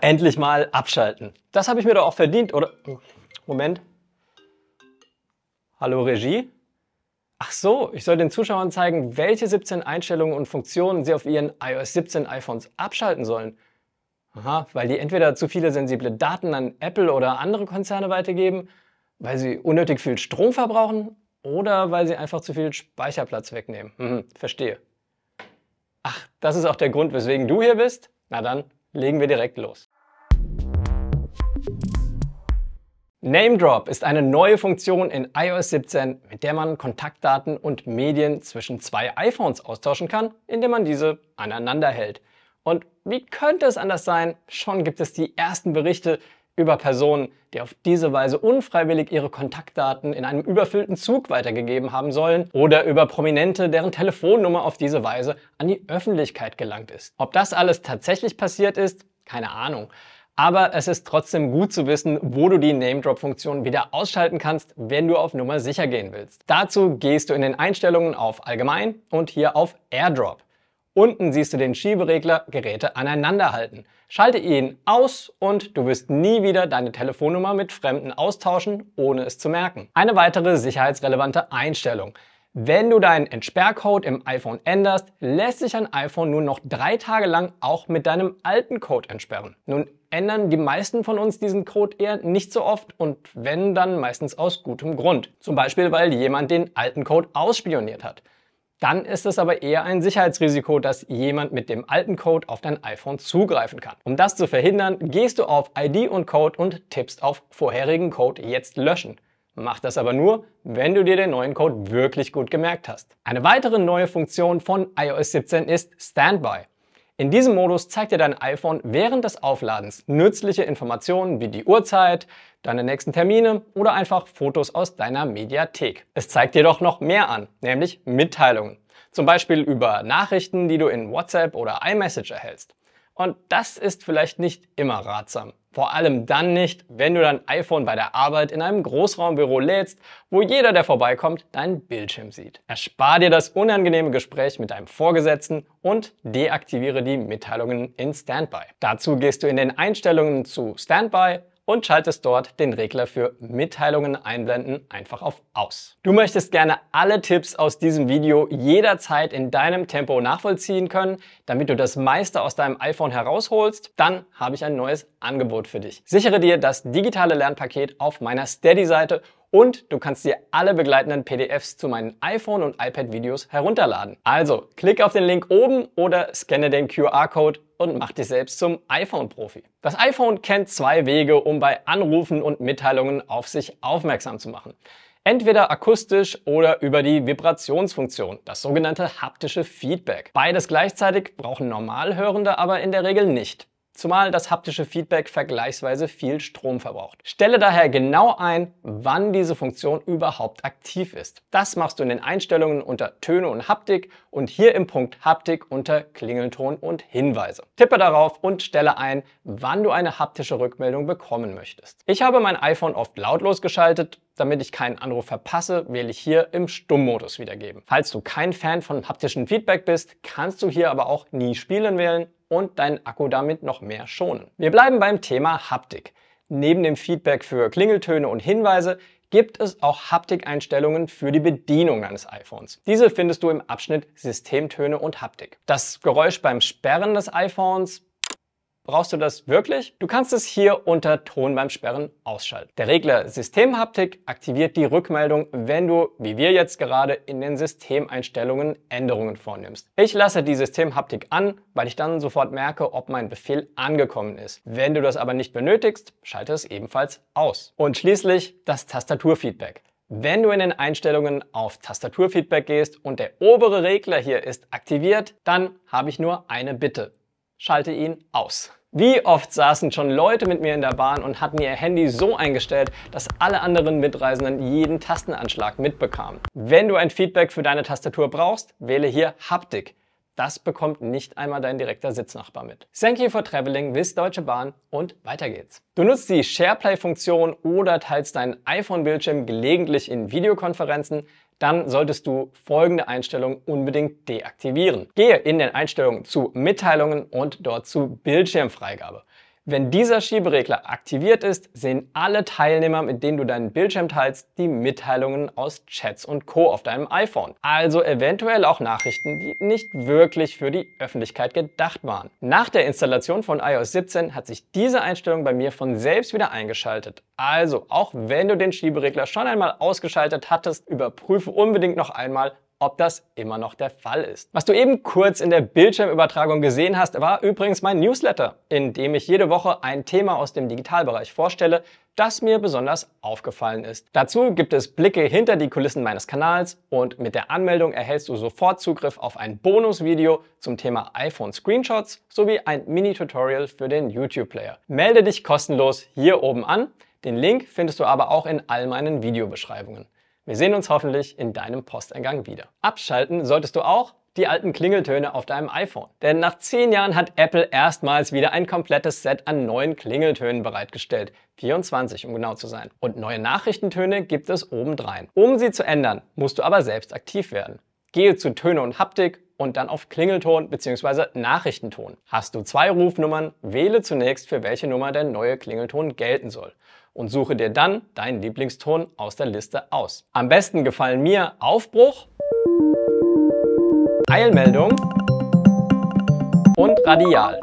endlich mal abschalten. Das habe ich mir doch auch verdient, oder? Moment. Hallo Regie? Ach so, ich soll den Zuschauern zeigen, welche 17 Einstellungen und Funktionen sie auf ihren iOS 17 iPhones abschalten sollen. Aha, weil die entweder zu viele sensible Daten an Apple oder andere Konzerne weitergeben, weil sie unnötig viel Strom verbrauchen oder weil sie einfach zu viel Speicherplatz wegnehmen. Hm, verstehe. Ach, das ist auch der Grund, weswegen du hier bist? Na dann, legen wir direkt los. Name Drop ist eine neue Funktion in iOS 17, mit der man Kontaktdaten und Medien zwischen zwei iPhones austauschen kann, indem man diese aneinander hält. Und wie könnte es anders sein? Schon gibt es die ersten Berichte, über Personen, die auf diese Weise unfreiwillig ihre Kontaktdaten in einem überfüllten Zug weitergegeben haben sollen oder über Prominente, deren Telefonnummer auf diese Weise an die Öffentlichkeit gelangt ist. Ob das alles tatsächlich passiert ist, keine Ahnung. Aber es ist trotzdem gut zu wissen, wo du die Name-Drop-Funktion wieder ausschalten kannst, wenn du auf Nummer sicher gehen willst. Dazu gehst du in den Einstellungen auf Allgemein und hier auf AirDrop. Unten siehst du den Schieberegler Geräte aneinanderhalten. Schalte ihn aus und du wirst nie wieder deine Telefonnummer mit Fremden austauschen, ohne es zu merken. Eine weitere sicherheitsrelevante Einstellung. Wenn du deinen Entsperrcode im iPhone änderst, lässt sich ein iPhone nur noch drei Tage lang auch mit deinem alten Code entsperren. Nun ändern die meisten von uns diesen Code eher nicht so oft und wenn, dann meistens aus gutem Grund. Zum Beispiel, weil jemand den alten Code ausspioniert hat. Dann ist es aber eher ein Sicherheitsrisiko, dass jemand mit dem alten Code auf dein iPhone zugreifen kann. Um das zu verhindern, gehst du auf ID und Code und tippst auf vorherigen Code jetzt löschen. Mach das aber nur, wenn du dir den neuen Code wirklich gut gemerkt hast. Eine weitere neue Funktion von iOS 17 ist Standby. In diesem Modus zeigt dir dein iPhone während des Aufladens nützliche Informationen wie die Uhrzeit, deine nächsten Termine oder einfach Fotos aus deiner Mediathek. Es zeigt dir doch noch mehr an, nämlich Mitteilungen. Zum Beispiel über Nachrichten, die du in WhatsApp oder iMessage erhältst. Und das ist vielleicht nicht immer ratsam. Vor allem dann nicht, wenn du dein iPhone bei der Arbeit in einem Großraumbüro lädst, wo jeder, der vorbeikommt, deinen Bildschirm sieht. Erspar dir das unangenehme Gespräch mit deinem Vorgesetzten und deaktiviere die Mitteilungen in Standby. Dazu gehst du in den Einstellungen zu Standby und schaltest dort den Regler für Mitteilungen einblenden einfach auf aus. Du möchtest gerne alle Tipps aus diesem Video jederzeit in deinem Tempo nachvollziehen können, damit du das meiste aus deinem iPhone herausholst, dann habe ich ein neues Angebot für dich. Sichere dir das digitale Lernpaket auf meiner Steady-Seite und du kannst dir alle begleitenden PDFs zu meinen iPhone- und iPad-Videos herunterladen. Also, klick auf den Link oben oder scanne den QR-Code und mach dich selbst zum iPhone-Profi. Das iPhone kennt zwei Wege, um bei Anrufen und Mitteilungen auf sich aufmerksam zu machen. Entweder akustisch oder über die Vibrationsfunktion, das sogenannte haptische Feedback. Beides gleichzeitig brauchen Normalhörende aber in der Regel nicht zumal das haptische Feedback vergleichsweise viel Strom verbraucht. Stelle daher genau ein, wann diese Funktion überhaupt aktiv ist. Das machst du in den Einstellungen unter Töne und Haptik und hier im Punkt Haptik unter Klingelton und Hinweise. Tippe darauf und stelle ein, wann du eine haptische Rückmeldung bekommen möchtest. Ich habe mein iPhone oft lautlos geschaltet damit ich keinen Anruf verpasse, wähle ich hier im Stummmodus wiedergeben. Falls du kein Fan von haptischem Feedback bist, kannst du hier aber auch nie spielen wählen und deinen Akku damit noch mehr schonen. Wir bleiben beim Thema Haptik. Neben dem Feedback für Klingeltöne und Hinweise gibt es auch Haptikeinstellungen für die Bedienung deines iPhones. Diese findest du im Abschnitt Systemtöne und Haptik. Das Geräusch beim Sperren des iPhones Brauchst du das wirklich? Du kannst es hier unter Ton beim Sperren ausschalten. Der Regler Systemhaptik aktiviert die Rückmeldung, wenn du, wie wir jetzt gerade, in den Systemeinstellungen Änderungen vornimmst. Ich lasse die Systemhaptik an, weil ich dann sofort merke, ob mein Befehl angekommen ist. Wenn du das aber nicht benötigst, schalte es ebenfalls aus. Und schließlich das Tastaturfeedback. Wenn du in den Einstellungen auf Tastaturfeedback gehst und der obere Regler hier ist aktiviert, dann habe ich nur eine Bitte. Schalte ihn aus. Wie oft saßen schon Leute mit mir in der Bahn und hatten ihr Handy so eingestellt, dass alle anderen Mitreisenden jeden Tastenanschlag mitbekamen. Wenn du ein Feedback für deine Tastatur brauchst, wähle hier Haptik. Das bekommt nicht einmal dein direkter Sitznachbar mit. Thank you for traveling bis Deutsche Bahn und weiter geht's. Du nutzt die SharePlay-Funktion oder teilst deinen iPhone-Bildschirm gelegentlich in Videokonferenzen, dann solltest du folgende Einstellung unbedingt deaktivieren. Gehe in den Einstellungen zu Mitteilungen und dort zu Bildschirmfreigabe. Wenn dieser Schieberegler aktiviert ist, sehen alle Teilnehmer, mit denen du deinen Bildschirm teilst, die Mitteilungen aus Chats und Co. auf deinem iPhone. Also eventuell auch Nachrichten, die nicht wirklich für die Öffentlichkeit gedacht waren. Nach der Installation von iOS 17 hat sich diese Einstellung bei mir von selbst wieder eingeschaltet. Also, auch wenn du den Schieberegler schon einmal ausgeschaltet hattest, überprüfe unbedingt noch einmal, ob das immer noch der Fall ist. Was du eben kurz in der Bildschirmübertragung gesehen hast, war übrigens mein Newsletter, in dem ich jede Woche ein Thema aus dem Digitalbereich vorstelle, das mir besonders aufgefallen ist. Dazu gibt es Blicke hinter die Kulissen meines Kanals und mit der Anmeldung erhältst du sofort Zugriff auf ein Bonusvideo zum Thema iPhone Screenshots sowie ein Mini-Tutorial für den YouTube-Player. Melde dich kostenlos hier oben an. Den Link findest du aber auch in all meinen Videobeschreibungen. Wir sehen uns hoffentlich in deinem Posteingang wieder. Abschalten solltest du auch die alten Klingeltöne auf deinem iPhone. Denn nach zehn Jahren hat Apple erstmals wieder ein komplettes Set an neuen Klingeltönen bereitgestellt. 24, um genau zu sein. Und neue Nachrichtentöne gibt es obendrein. Um sie zu ändern, musst du aber selbst aktiv werden. Gehe zu Töne und Haptik und dann auf Klingelton bzw. Nachrichtenton. Hast du zwei Rufnummern, wähle zunächst, für welche Nummer der neue Klingelton gelten soll und suche dir dann deinen Lieblingston aus der Liste aus. Am besten gefallen mir Aufbruch, Eilmeldung und Radial.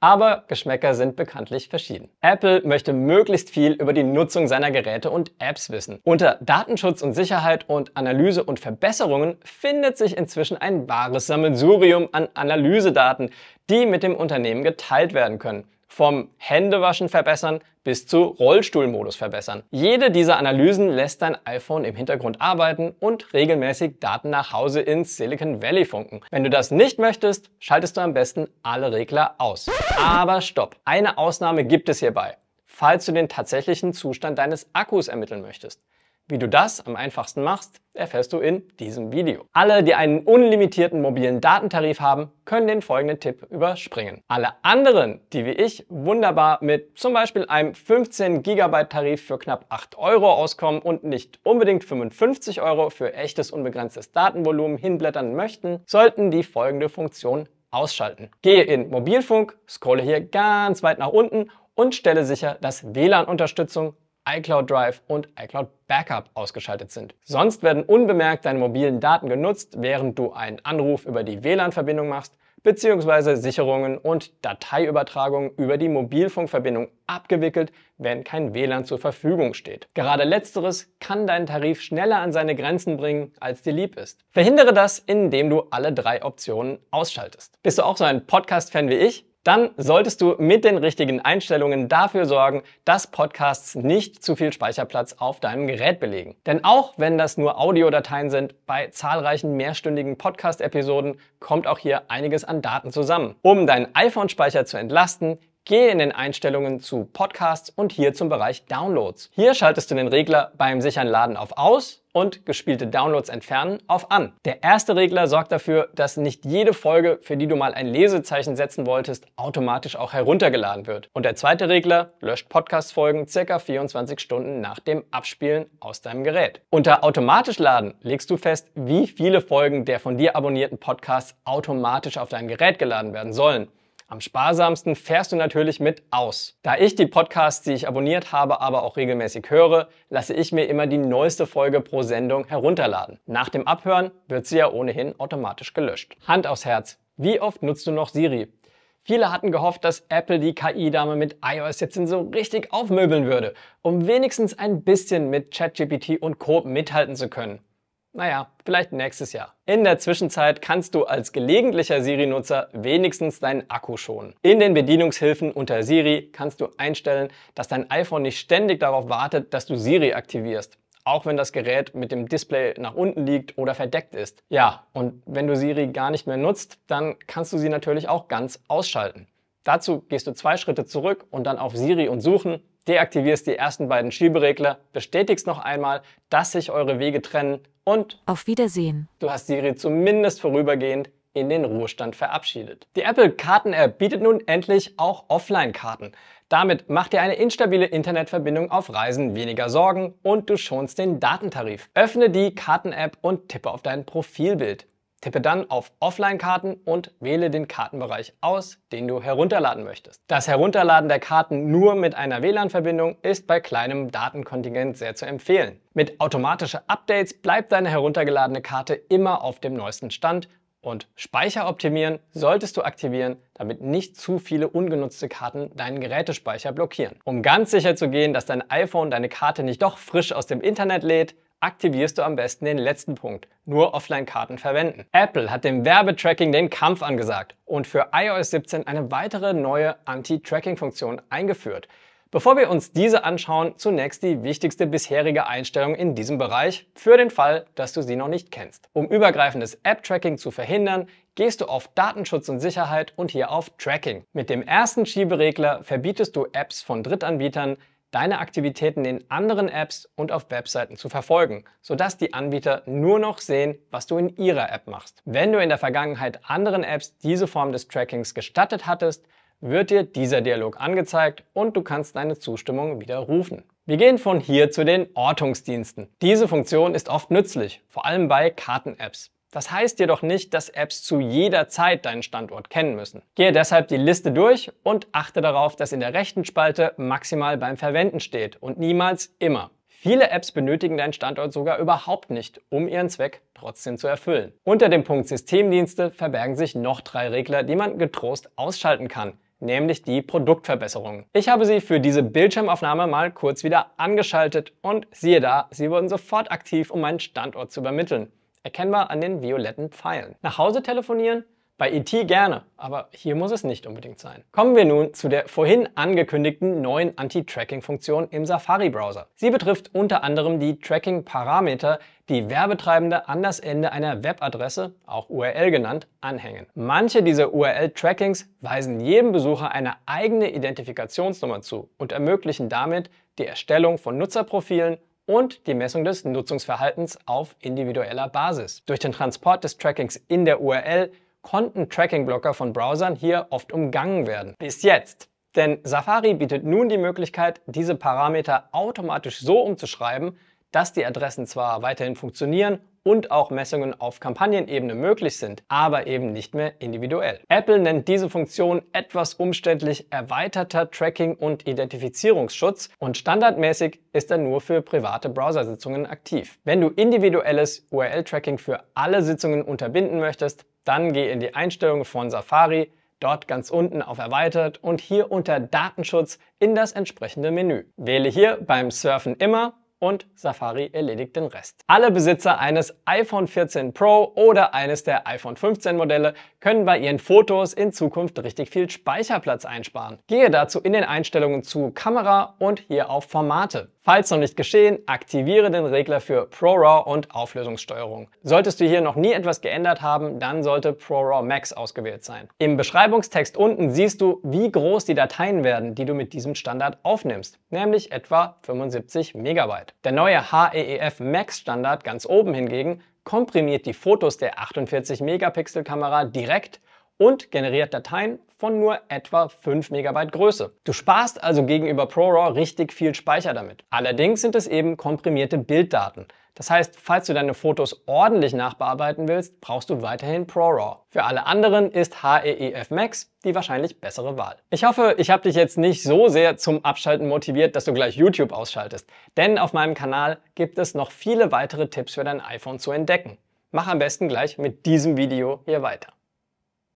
Aber Geschmäcker sind bekanntlich verschieden. Apple möchte möglichst viel über die Nutzung seiner Geräte und Apps wissen. Unter Datenschutz und Sicherheit und Analyse und Verbesserungen findet sich inzwischen ein wahres Sammelsurium an Analysedaten, die mit dem Unternehmen geteilt werden können vom Händewaschen verbessern bis zu Rollstuhlmodus verbessern. Jede dieser Analysen lässt dein iPhone im Hintergrund arbeiten und regelmäßig Daten nach Hause ins Silicon Valley funken. Wenn du das nicht möchtest, schaltest du am besten alle Regler aus. Aber stopp! Eine Ausnahme gibt es hierbei, falls du den tatsächlichen Zustand deines Akkus ermitteln möchtest. Wie du das am einfachsten machst, erfährst du in diesem Video. Alle, die einen unlimitierten mobilen Datentarif haben, können den folgenden Tipp überspringen. Alle anderen, die wie ich wunderbar mit zum Beispiel einem 15 GB Tarif für knapp 8 Euro auskommen und nicht unbedingt 55 Euro für echtes unbegrenztes Datenvolumen hinblättern möchten, sollten die folgende Funktion ausschalten. Gehe in Mobilfunk, scrolle hier ganz weit nach unten und stelle sicher, dass WLAN-Unterstützung iCloud Drive und iCloud Backup ausgeschaltet sind. Sonst werden unbemerkt deine mobilen Daten genutzt, während du einen Anruf über die WLAN-Verbindung machst beziehungsweise Sicherungen und Dateiübertragungen über die Mobilfunkverbindung abgewickelt, wenn kein WLAN zur Verfügung steht. Gerade letzteres kann deinen Tarif schneller an seine Grenzen bringen, als dir lieb ist. Verhindere das, indem du alle drei Optionen ausschaltest. Bist du auch so ein Podcast-Fan wie ich? dann solltest du mit den richtigen Einstellungen dafür sorgen, dass Podcasts nicht zu viel Speicherplatz auf deinem Gerät belegen. Denn auch wenn das nur Audiodateien sind, bei zahlreichen mehrstündigen Podcast-Episoden kommt auch hier einiges an Daten zusammen. Um deinen iPhone-Speicher zu entlasten, Gehe in den Einstellungen zu Podcasts und hier zum Bereich Downloads. Hier schaltest du den Regler beim sicheren Laden auf Aus und gespielte Downloads entfernen auf An. Der erste Regler sorgt dafür, dass nicht jede Folge, für die du mal ein Lesezeichen setzen wolltest, automatisch auch heruntergeladen wird. Und der zweite Regler löscht Podcast-Folgen circa 24 Stunden nach dem Abspielen aus deinem Gerät. Unter automatisch laden legst du fest, wie viele Folgen der von dir abonnierten Podcasts automatisch auf dein Gerät geladen werden sollen. Am sparsamsten fährst du natürlich mit aus. Da ich die Podcasts, die ich abonniert habe, aber auch regelmäßig höre, lasse ich mir immer die neueste Folge pro Sendung herunterladen. Nach dem Abhören wird sie ja ohnehin automatisch gelöscht. Hand aufs Herz, wie oft nutzt du noch Siri? Viele hatten gehofft, dass Apple die KI-Dame mit iOS jetzt so richtig aufmöbeln würde, um wenigstens ein bisschen mit ChatGPT und Co. mithalten zu können. Naja, vielleicht nächstes Jahr. In der Zwischenzeit kannst du als gelegentlicher Siri-Nutzer wenigstens deinen Akku schonen. In den Bedienungshilfen unter Siri kannst du einstellen, dass dein iPhone nicht ständig darauf wartet, dass du Siri aktivierst. Auch wenn das Gerät mit dem Display nach unten liegt oder verdeckt ist. Ja, und wenn du Siri gar nicht mehr nutzt, dann kannst du sie natürlich auch ganz ausschalten. Dazu gehst du zwei Schritte zurück und dann auf Siri und Suchen deaktivierst die ersten beiden Schieberegler, bestätigst noch einmal, dass sich eure Wege trennen und auf Wiedersehen. Du hast Siri zumindest vorübergehend in den Ruhestand verabschiedet. Die Apple Karten App bietet nun endlich auch Offline-Karten. Damit macht dir eine instabile Internetverbindung auf Reisen weniger Sorgen und du schonst den Datentarif. Öffne die Karten App und tippe auf dein Profilbild. Tippe dann auf Offline-Karten und wähle den Kartenbereich aus, den du herunterladen möchtest. Das Herunterladen der Karten nur mit einer WLAN-Verbindung ist bei kleinem Datenkontingent sehr zu empfehlen. Mit automatischen Updates bleibt deine heruntergeladene Karte immer auf dem neuesten Stand und Speicher optimieren solltest du aktivieren, damit nicht zu viele ungenutzte Karten deinen Gerätespeicher blockieren. Um ganz sicher zu gehen, dass dein iPhone deine Karte nicht doch frisch aus dem Internet lädt, aktivierst du am besten den letzten Punkt, nur Offline-Karten verwenden. Apple hat dem Werbetracking den Kampf angesagt und für iOS 17 eine weitere neue Anti-Tracking-Funktion eingeführt. Bevor wir uns diese anschauen, zunächst die wichtigste bisherige Einstellung in diesem Bereich, für den Fall, dass du sie noch nicht kennst. Um übergreifendes App-Tracking zu verhindern, gehst du auf Datenschutz und Sicherheit und hier auf Tracking. Mit dem ersten Schieberegler verbietest du Apps von Drittanbietern, deine Aktivitäten in anderen Apps und auf Webseiten zu verfolgen, sodass die Anbieter nur noch sehen, was du in ihrer App machst. Wenn du in der Vergangenheit anderen Apps diese Form des Trackings gestattet hattest, wird dir dieser Dialog angezeigt und du kannst deine Zustimmung widerrufen. Wir gehen von hier zu den Ortungsdiensten. Diese Funktion ist oft nützlich, vor allem bei Karten-Apps. Das heißt jedoch nicht, dass Apps zu jeder Zeit deinen Standort kennen müssen. Gehe deshalb die Liste durch und achte darauf, dass in der rechten Spalte maximal beim Verwenden steht und niemals immer. Viele Apps benötigen deinen Standort sogar überhaupt nicht, um ihren Zweck trotzdem zu erfüllen. Unter dem Punkt Systemdienste verbergen sich noch drei Regler, die man getrost ausschalten kann, nämlich die Produktverbesserungen. Ich habe sie für diese Bildschirmaufnahme mal kurz wieder angeschaltet und siehe da, sie wurden sofort aktiv, um meinen Standort zu übermitteln erkennbar an den violetten Pfeilen. Nach Hause telefonieren? Bei IT e gerne, aber hier muss es nicht unbedingt sein. Kommen wir nun zu der vorhin angekündigten neuen Anti-Tracking-Funktion im Safari-Browser. Sie betrifft unter anderem die Tracking-Parameter, die Werbetreibende an das Ende einer Webadresse, auch URL genannt, anhängen. Manche dieser URL-Trackings weisen jedem Besucher eine eigene Identifikationsnummer zu und ermöglichen damit die Erstellung von Nutzerprofilen und die Messung des Nutzungsverhaltens auf individueller Basis. Durch den Transport des Trackings in der URL konnten Tracking-Blocker von Browsern hier oft umgangen werden. Bis jetzt. Denn Safari bietet nun die Möglichkeit, diese Parameter automatisch so umzuschreiben, dass die Adressen zwar weiterhin funktionieren und auch Messungen auf Kampagnenebene möglich sind, aber eben nicht mehr individuell. Apple nennt diese Funktion etwas umständlich erweiterter Tracking- und Identifizierungsschutz und standardmäßig ist er nur für private Browsersitzungen aktiv. Wenn du individuelles URL-Tracking für alle Sitzungen unterbinden möchtest, dann geh in die Einstellungen von Safari, dort ganz unten auf Erweitert und hier unter Datenschutz in das entsprechende Menü. Wähle hier beim Surfen immer und Safari erledigt den Rest. Alle Besitzer eines iPhone 14 Pro oder eines der iPhone 15 Modelle können bei ihren Fotos in Zukunft richtig viel Speicherplatz einsparen. Gehe dazu in den Einstellungen zu Kamera und hier auf Formate. Falls noch nicht geschehen, aktiviere den Regler für ProRAW und Auflösungssteuerung. Solltest du hier noch nie etwas geändert haben, dann sollte ProRAW Max ausgewählt sein. Im Beschreibungstext unten siehst du, wie groß die Dateien werden, die du mit diesem Standard aufnimmst, nämlich etwa 75 Megabyte. Der neue HEEF Max Standard ganz oben hingegen komprimiert die Fotos der 48 Megapixel Kamera direkt und generiert Dateien von nur etwa 5 MB Größe. Du sparst also gegenüber ProRAW richtig viel Speicher damit. Allerdings sind es eben komprimierte Bilddaten. Das heißt, falls du deine Fotos ordentlich nachbearbeiten willst, brauchst du weiterhin ProRAW. Für alle anderen ist HEEF Max die wahrscheinlich bessere Wahl. Ich hoffe, ich habe dich jetzt nicht so sehr zum Abschalten motiviert, dass du gleich YouTube ausschaltest. Denn auf meinem Kanal gibt es noch viele weitere Tipps für dein iPhone zu entdecken. Mach am besten gleich mit diesem Video hier weiter.